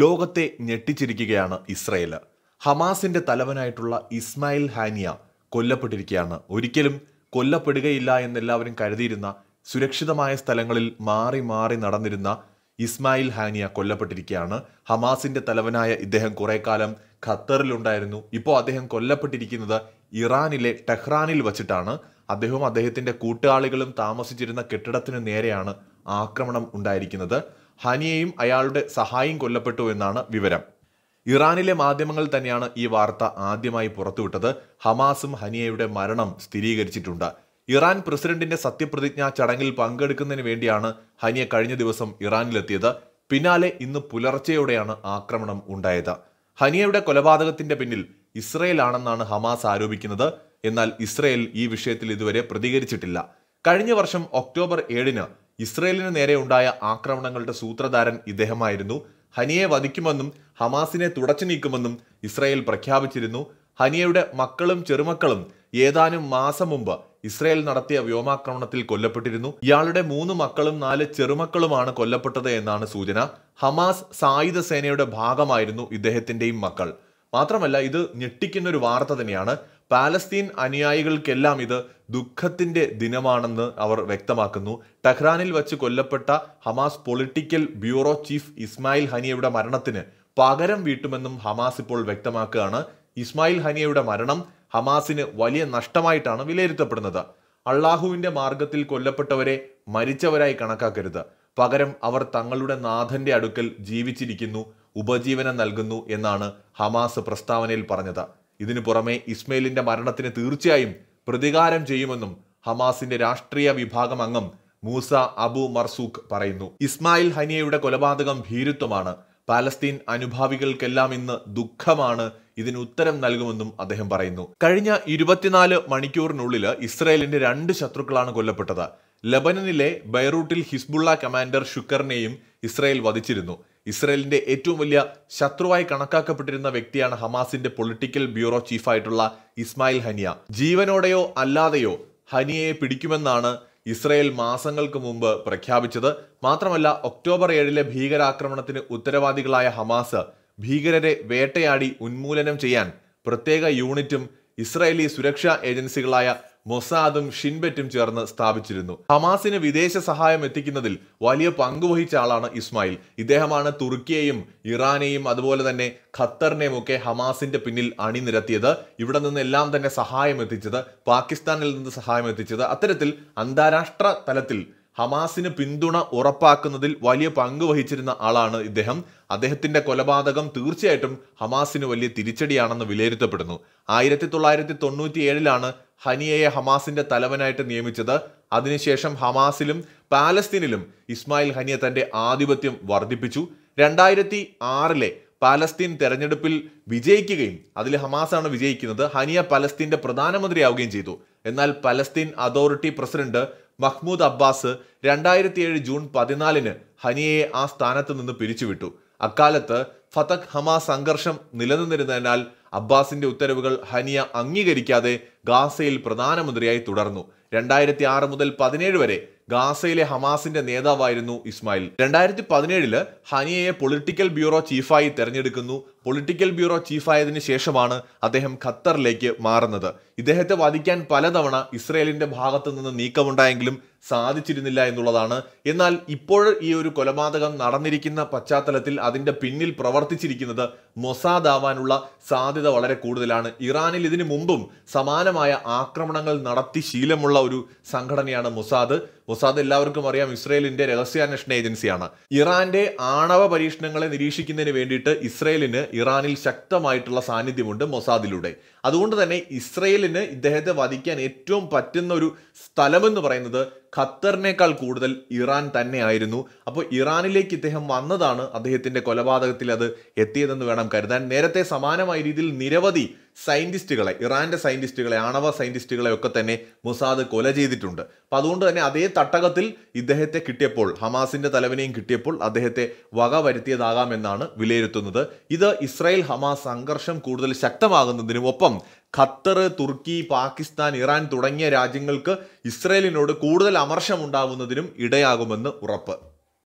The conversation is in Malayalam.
ലോകത്തെ ഞെട്ടിച്ചിരിക്കുകയാണ് ഇസ്രയേൽ ഹമാസിന്റെ തലവനായിട്ടുള്ള ഇസ്മായിൽ ഹാനിയ കൊല്ലപ്പെട്ടിരിക്കുകയാണ് ഒരിക്കലും കൊല്ലപ്പെടുകയില്ല എന്നെല്ലാവരും കരുതിയിരുന്ന സുരക്ഷിതമായ സ്ഥലങ്ങളിൽ മാറി മാറി നടന്നിരുന്ന ഇസ്മായിൽ ഹാനിയ കൊല്ലപ്പെട്ടിരിക്കുകയാണ് ഹമാസിന്റെ തലവനായ ഇദ്ദേഹം കുറെ കാലം ഖത്തറിലുണ്ടായിരുന്നു ഇപ്പോൾ അദ്ദേഹം കൊല്ലപ്പെട്ടിരിക്കുന്നത് ഇറാനിലെ ടെഹ്റാനിൽ വച്ചിട്ടാണ് അദ്ദേഹവും അദ്ദേഹത്തിന്റെ കൂട്ടാളികളും താമസിച്ചിരുന്ന കെട്ടിടത്തിന് നേരെയാണ് ആക്രമണം ഉണ്ടായിരിക്കുന്നത് ഹനിയയും അയാളുടെ സഹായിയും കൊല്ലപ്പെട്ടു എന്നാണ് വിവരം ഇറാനിലെ മാധ്യമങ്ങൾ തന്നെയാണ് ഈ വാർത്ത ആദ്യമായി പുറത്തുവിട്ടത് ഹമാസും ഹനിയയുടെ മരണം സ്ഥിരീകരിച്ചിട്ടുണ്ട് ഇറാൻ പ്രസിഡന്റിന്റെ സത്യപ്രതിജ്ഞാ ചടങ്ങിൽ പങ്കെടുക്കുന്നതിന് വേണ്ടിയാണ് ഹനിയ കഴിഞ്ഞ ദിവസം ഇറാനിലെത്തിയത് പിന്നാലെ ഇന്ന് പുലർച്ചെയോടെയാണ് ആക്രമണം ഉണ്ടായത് ഹനിയയുടെ കൊലപാതകത്തിന്റെ പിന്നിൽ ഇസ്രയേൽ ആണെന്നാണ് ഹമാസ് ആരോപിക്കുന്നത് എന്നാൽ ഇസ്രയേൽ ഈ വിഷയത്തിൽ ഇതുവരെ പ്രതികരിച്ചിട്ടില്ല കഴിഞ്ഞ വർഷം ഒക്ടോബർ ഏഴിന് ഇസ്രയേലിന് നേരെ ഉണ്ടായ ആക്രമണങ്ങളുടെ സൂത്രധാരൻ ഇദ്ദേഹമായിരുന്നു ഹനിയെ വധിക്കുമെന്നും ഹമാസിനെ തുടച്ചു നീക്കുമെന്നും ഇസ്രയേൽ പ്രഖ്യാപിച്ചിരുന്നു ഹനിയയുടെ മക്കളും ചെറുമക്കളും ഏതാനും മാസം മുമ്പ് ഇസ്രയേൽ നടത്തിയ വ്യോമാക്രമണത്തിൽ കൊല്ലപ്പെട്ടിരുന്നു ഇയാളുടെ മൂന്ന് മക്കളും നാല് ചെറുമക്കളുമാണ് കൊല്ലപ്പെട്ടത് എന്നാണ് സൂചന ഹമാസ് സായുധ സേനയുടെ ഭാഗമായിരുന്നു ഇദ്ദേഹത്തിന്റെയും മക്കൾ മാത്രമല്ല ഇത് ഞെട്ടിക്കുന്ന ഒരു വാർത്ത തന്നെയാണ് പാലസ്തീൻ അനുയായികൾക്കെല്ലാം ഇത് ദുഃഖത്തിന്റെ ദിനമാണെന്ന് അവർ വ്യക്തമാക്കുന്നു ടെഹ്റാനിൽ വച്ച് കൊല്ലപ്പെട്ട Hamas political bureau chief Ismail ഹനിയയുടെ മരണത്തിന് പകരം വീട്ടുമെന്നും ഹമാസ് ഇപ്പോൾ വ്യക്തമാക്കുകയാണ് ഇസ്മായിൽ ഹനിയയുടെ മരണം ഹമാസിന് വലിയ നഷ്ടമായിട്ടാണ് വിലയിരുത്തപ്പെടുന്നത് അള്ളാഹുവിന്റെ മാർഗത്തിൽ കൊല്ലപ്പെട്ടവരെ മരിച്ചവരായി കണക്കാക്കരുത് പകരം അവർ തങ്ങളുടെ നാഥന്റെ അടുക്കൽ ജീവിച്ചിരിക്കുന്നു ഉപജീവനം നൽകുന്നു എന്നാണ് ഹമാസ് പ്രസ്താവനയിൽ പറഞ്ഞത് ഇതിനു പുറമെ ഇസ്മയിലിന്റെ മരണത്തിന് തീർച്ചയായും പ്രതികാരം ചെയ്യുമെന്നും ഹമാസിന്റെ രാഷ്ട്രീയ വിഭാഗം അംഗം മൂസ അബു മർസൂഖ് പറയുന്നു ഇസ്മായിൽ ഹനിയയുടെ കൊലപാതകം ഭീരുത്വമാണ് പാലസ്തീൻ അനുഭാവികൾക്കെല്ലാം ഇന്ന് ദുഃഖമാണ് ഇതിന് ഉത്തരം നൽകുമെന്നും അദ്ദേഹം പറയുന്നു കഴിഞ്ഞ ഇരുപത്തിനാല് മണിക്കൂറിനുള്ളിൽ ഇസ്രയേലിന്റെ രണ്ട് ശത്രുക്കളാണ് കൊല്ലപ്പെട്ടത് ലബനനിലെ ബൈറൂട്ടിൽ ഹിസ്ബുള്ള കമാൻഡർ ഷുക്കറിനെയും ഇസ്രയേൽ വധിച്ചിരുന്നു ഇസ്രയേലിന്റെ ഏറ്റവും വലിയ ശത്രുവായി കണക്കാക്കപ്പെട്ടിരുന്ന വ്യക്തിയാണ് ഹമാസിന്റെ പൊളിറ്റിക്കൽ ബ്യൂറോ ചീഫായിട്ടുള്ള ഇസ്മായിൽ ഹനിയ ജീവനോടെയോ അല്ലാതെയോ ഹനിയയെ പിടിക്കുമെന്നാണ് ഇസ്രയേൽ മാസങ്ങൾക്ക് മുമ്പ് പ്രഖ്യാപിച്ചത് മാത്രമല്ല ഒക്ടോബർ ഏഴിലെ ഭീകരാക്രമണത്തിന് ഉത്തരവാദികളായ ഹമാസ് ഭീകരരെ വേട്ടയാടി ഉന്മൂലനം ചെയ്യാൻ പ്രത്യേക യൂണിറ്റും ഇസ്രയേലി സുരക്ഷാ ഏജൻസികളായ മൊസാദും ഷിൻബെറ്റും ചേർന്ന് സ്ഥാപിച്ചിരുന്നു ഹമാസിന് വിദേശ സഹായം എത്തിക്കുന്നതിൽ വലിയ പങ്കുവഹിച്ച ആളാണ് ഇസ്മായിൽ ഇദ്ദേഹമാണ് തുർക്കിയെയും ഇറാനെയും അതുപോലെ തന്നെ ഖത്തറിനെയും ഒക്കെ ഹമാസിന്റെ പിന്നിൽ അണിനിരത്തിയത് ഇവിടെ നിന്നെല്ലാം തന്നെ സഹായം എത്തിച്ചത് പാകിസ്ഥാനിൽ നിന്ന് സഹായം എത്തിച്ചത് അത്തരത്തിൽ അന്താരാഷ്ട്ര തലത്തിൽ ഹമാസിന് പിന്തുണ ഉറപ്പാക്കുന്നതിൽ വലിയ പങ്ക് വഹിച്ചിരുന്ന ആളാണ് ഇദ്ദേഹം അദ്ദേഹത്തിന്റെ കൊലപാതകം തീർച്ചയായിട്ടും ഹമാസിന് വലിയ തിരിച്ചടിയാണെന്ന് വിലയിരുത്തപ്പെടുന്നു ആയിരത്തി തൊള്ളായിരത്തി തൊണ്ണൂറ്റി ഏഴിലാണ് ഹനിയയെ ഹമാസിന്റെ തലവനായിട്ട് നിയമിച്ചത് അതിനുശേഷം ഹമാസിലും പാലസ്തീനിലും ഇസ്മായിൽ ഹനിയ തന്റെ ആധിപത്യം വർദ്ധിപ്പിച്ചു രണ്ടായിരത്തി ആറിലെ പാലസ്തീൻ തെരഞ്ഞെടുപ്പിൽ വിജയിക്കുകയും അതിൽ ഹമാസാണ് വിജയിക്കുന്നത് ഹനിയ പലസ്തീന്റെ പ്രധാനമന്ത്രിയാവുകയും ചെയ്തു എന്നാൽ Palestine authority president Mahmoud Abbas രണ്ടായിരത്തി ഏഴ് ജൂൺ പതിനാലിന് ഹനിയയെ ആ സ്ഥാനത്ത് നിന്ന് പിരിച്ചുവിട്ടു അക്കാലത്ത് ഫതക് ഹമാസ് സംഘർഷം നിലനിന്നിരുന്നതിനാൽ അബ്ബാസിന്റെ ഉത്തരവുകൾ ഹനിയ അംഗീകരിക്കാതെ ഗാസയിൽ പ്രധാനമന്ത്രിയായി തുടർന്നു രണ്ടായിരത്തി ആറ് മുതൽ പതിനേഴ് വരെ ഗാസയിലെ ഹമാസിന്റെ നേതാവായിരുന്നു ഇസ്മായിൽ രണ്ടായിരത്തി പതിനേഴില് ഹനിയയെ പൊളിറ്റിക്കൽ ബ്യൂറോ ചീഫായി തെരഞ്ഞെടുക്കുന്നു പൊളിറ്റിക്കൽ ബ്യൂറോ ചീഫായതിനു ശേഷമാണ് അദ്ദേഹം ഖത്തറിലേക്ക് മാറുന്നത് ഇദ്ദേഹത്തെ വധിക്കാൻ പലതവണ ഇസ്രയേലിന്റെ ഭാഗത്തു നിന്ന് നീക്കമുണ്ടായെങ്കിലും സാധിച്ചിരുന്നില്ല എന്നുള്ളതാണ് എന്നാൽ ഇപ്പോൾ ഈ ഒരു കൊലപാതകം നടന്നിരിക്കുന്ന പശ്ചാത്തലത്തിൽ അതിന്റെ പിന്നിൽ പ്രവർത്തിച്ചിരിക്കുന്നത് മൊസാദ് ആവാനുള്ള സാധ്യത വളരെ കൂടുതലാണ് ഇറാനിൽ ഇതിനു മുമ്പും സമാനമായ ആക്രമണങ്ങൾ നടത്തി ശീലമുള്ള ഒരു സംഘടനയാണ് മൊസാദ് മൊസാദ് എല്ലാവർക്കും അറിയാം ഇസ്രയേലിന്റെ രഹസ്യാന്വേഷണ ഏജൻസിയാണ് ഇറാന്റെ ആണവ പരീക്ഷണങ്ങളെ നിരീക്ഷിക്കുന്നതിന് വേണ്ടിയിട്ട് ഇസ്രയേലിന് ഇറാനിൽ ശക്തമായിട്ടുള്ള സാന്നിധ്യമുണ്ട് മൊസാദിലൂടെ അതുകൊണ്ട് തന്നെ ഇസ്രയേലിന് ഇദ്ദേഹത്തെ വധിക്കാൻ ഏറ്റവും പറ്റുന്ന ഒരു സ്ഥലമെന്ന് പറയുന്നത് ഖത്തറിനേക്കാൾ കൂടുതൽ ഇറാൻ തന്നെയായിരുന്നു അപ്പോൾ ഇറാനിലേക്ക് ഇദ്ദേഹം വന്നതാണ് അദ്ദേഹത്തിന്റെ കൊലപാതകത്തിൽ അത് എത്തിയതെന്ന് വേണം കരുതാൻ നേരത്തെ സമാനമായ രീതിയിൽ നിരവധി സയന്റിസ്റ്റുകളെ ഇറാൻ്റെ സയന്റിസ്റ്റുകളെ ആണവ സയന്റിസ്റ്റുകളെ ഒക്കെ തന്നെ മുസാദ് കൊല ചെയ്തിട്ടുണ്ട് അപ്പം അതുകൊണ്ട് തന്നെ അതേ തട്ടകത്തിൽ ഇദ്ദേഹത്തെ കിട്ടിയപ്പോൾ ഹമാസിന്റെ തലവനെയും കിട്ടിയപ്പോൾ അദ്ദേഹത്തെ വക വരുത്തിയതാകാമെന്നാണ് വിലയിരുത്തുന്നത് ഇത് ഇസ്രായേൽ ഹമാസ് സംഘർഷം കൂടുതൽ ശക്തമാകുന്നതിനും ഒപ്പം ഖത്തർ തുർക്കി പാകിസ്ഥാൻ ഇറാൻ തുടങ്ങിയ രാജ്യങ്ങൾക്ക് ഇസ്രയേലിനോട് കൂടുതൽ അമർഷമുണ്ടാകുന്നതിനും ഇടയാകുമെന്ന് ഉറപ്പ്